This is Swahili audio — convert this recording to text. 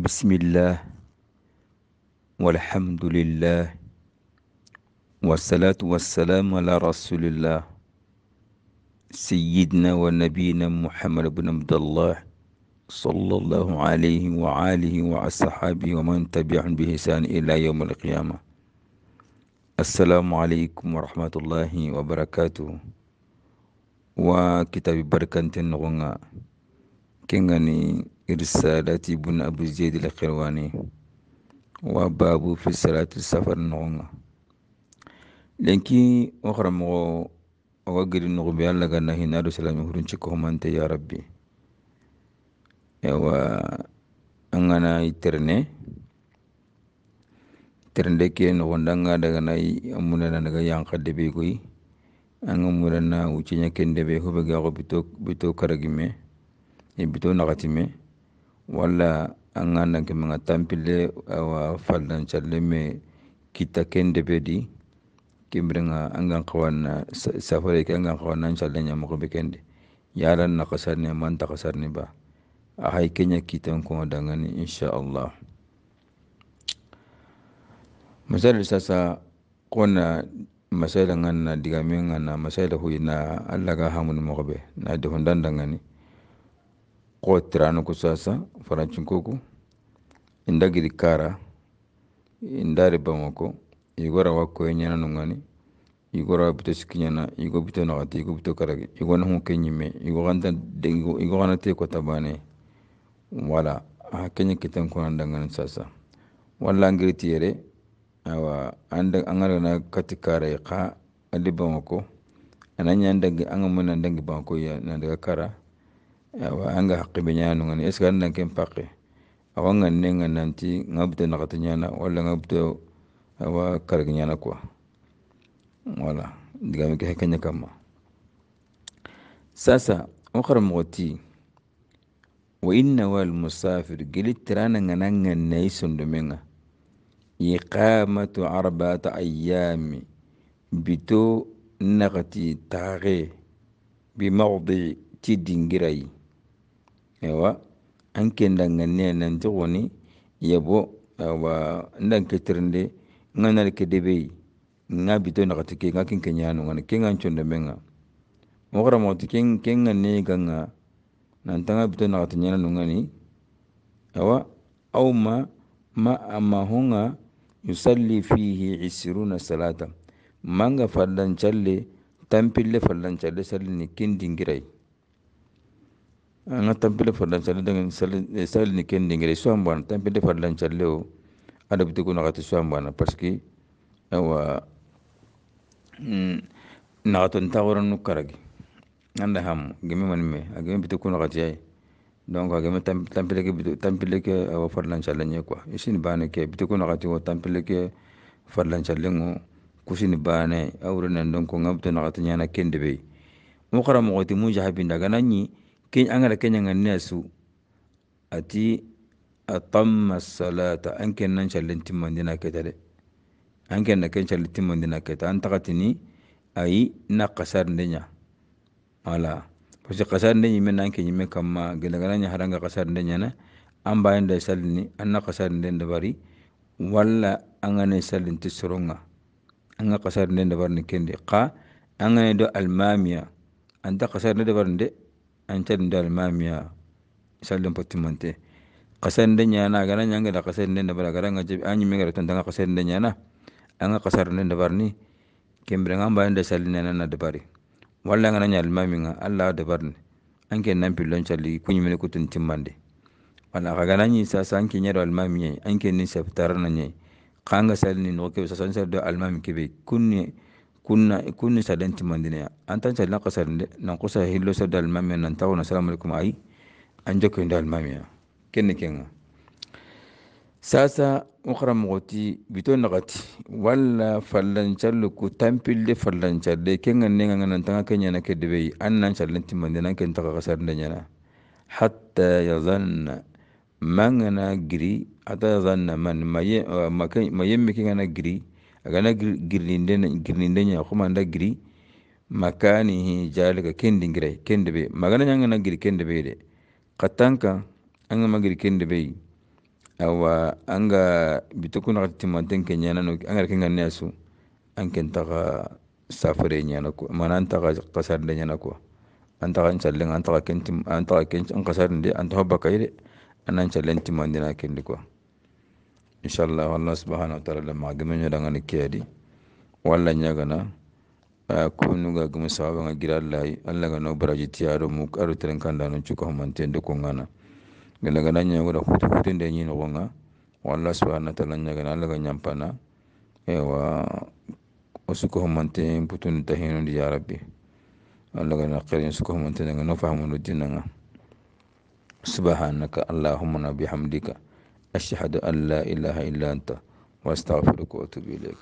بسم الله والحمد لله والصلاة والسلام على رسول الله سيدنا ونبينا محمد بن عبد الله صلى الله عليه وآله وأصحابه ومن تبعهم بإحسان إلى يوم القيامة السلام عليكم ورحمة الله وبركاته وكتاب بركة نغنى كنغني irsalati ibn abu zaid al xirwaani wa baabu fi salati safar noxonga lenki wo xaramoxo oga gedi nuxuɓe a laga na hin ado salami hurun cikkoxumante ya rabbi yawa an i terne ternde ke noxonda anga daga na amunana daga yanxa debe koy anga murana wucceña ken debe hubega xo bito bito karagime e bito naxatime wala an ga nan tampile awa faldancalle me kita kende be di kembirenga an gan kawanna safare ke an gan kawanna an calle ñamogo be kende yalan na kasarni manta kasarni ba a hay kenya kitan kuma dangane insha Allah sasa kona masaila ngan na na masaila hui na hamun mogobe na dihundan dangane ko tirano ko sasa inda gidi kara indari bamako igora wa ko nyana nungani igora wa bito sikinyana igo bito nagati igo bito karage igo na hunke igo gana te ko wala a ah, kenya kitan ko andangana sasa wala ngiri tiere awa anda angara na katikara ka adi ananya anga mona ndangi bamako ya nandaga kara wa anga haqqi be ñaanu ngani est ce que andan awa ngan ne nga nanti nga buta nakata ñana walla nga buta awa karag ñana quoi wala digame ke hekkeña kamma sasa wo xara moxo ti wa innawa almusafir geli tirana ngana ngannayi sondomenga iqamatu arbata ayami bito naxati taxe bi maxdi ti dingirayi yawa anke ndangane nan tugoni yabo yawa ndan ketirnde ngana ke debei nga bito na katike nga kin kenyano ngana kin an chonda menga mokra mo tikin kin ngane ganga nan tanga bito na katinya na ngani yawa au ma ma amma yusalli fihi isiruna salata manga fallan challe tampille fallan challe salli ni kin dingirai an ka tanpele farilancali ni ken dingere so an bwana tanpele adabite ko nakati so an bwana parce que awa karagi anda ham geme mani me a geme bite ko nakati ay donc a geme tanpele ke tanpele ke awa farilancali ɲe quoi isini bane ke bite ko nakati o tanpele ke farilancali ŋo kusini bane awurenan donc ŋa nakati ɲana kende be mu karamogo ti an kana kenya ŋanina su ati atamma salata an ken nan callen timmandina keta de an ken na ken callen timmandina keta an taxatini ayi na kasarinde ɲa wala parce que kasarinde ɲimme nan ke ɲimme kanma gelagana ɲa haranga kasarinde ɲana an bayen da sallini an na kasarinde dabari walla an ga ne ti soronga an ga kasarinde dabarini kendi ka an ga do almamiya an ta kasarinde dabarini de anten mamiya sallon patimante kasar nyana ga nan da kasar da bara garan anyi mega ton da kasar nyana an ga kasar da barni kembere ngam bayan da sallin na da walla ngana nyal maminga Allah da barni an ken nan pillon challi kunyi mene kutun timmande wala ga nan yi sasa an ken yaro almami an ken ni sabtar nan yi kanga sallin no ke sasa sar da almami kebe kunni kunna kunni saden ti mandine an tan sal naqasar nan qusa hillo sabda al mamiya nan tawo na salamu alaikum ai an inda al mamiya kenne kenga sasa ukhra mugoti bito naqati walla fallan challu ku tampilde fallan challe kenga nenga nan tanga kenya na kedebe an nan sal ken taka qasar ndanya hatta yazanna mangana giri ata yazanna man maye maye mikingana giri agana girlinde nya kumanda giri makanihi jalika kendingirai kendebe magana nya ngana giri kendebe de katanka anga magiri kendebe awa anga bitokuna katimanten kenyana no anga kengane asu anken taga safare nyana ko manan taga kasar de nyana ko antaka nchallen antaka kentim antaka kench an kasar de antaka bakaire anan challen timandina kendi ko inshallah allah subhanahu wa taala da magame ñoɗangani keedi walla ñagana a kunuga gumu sababanga girallayi allah ga no baraji tiyaɗo mu aɗo teren kandano cuka humantende ko ngana gelagana ñagoɗa hutu hutende ñinogonga walla subhanahu wa taala ñagana allah ga ñampana ewa o suka humante putunu tahinundi ya allah ga nakirin suka humante naga no dinanga subhanaka allahumma bihamdika أشهد أن لا إله إلا أنت وأستغفرك وأتوب إليك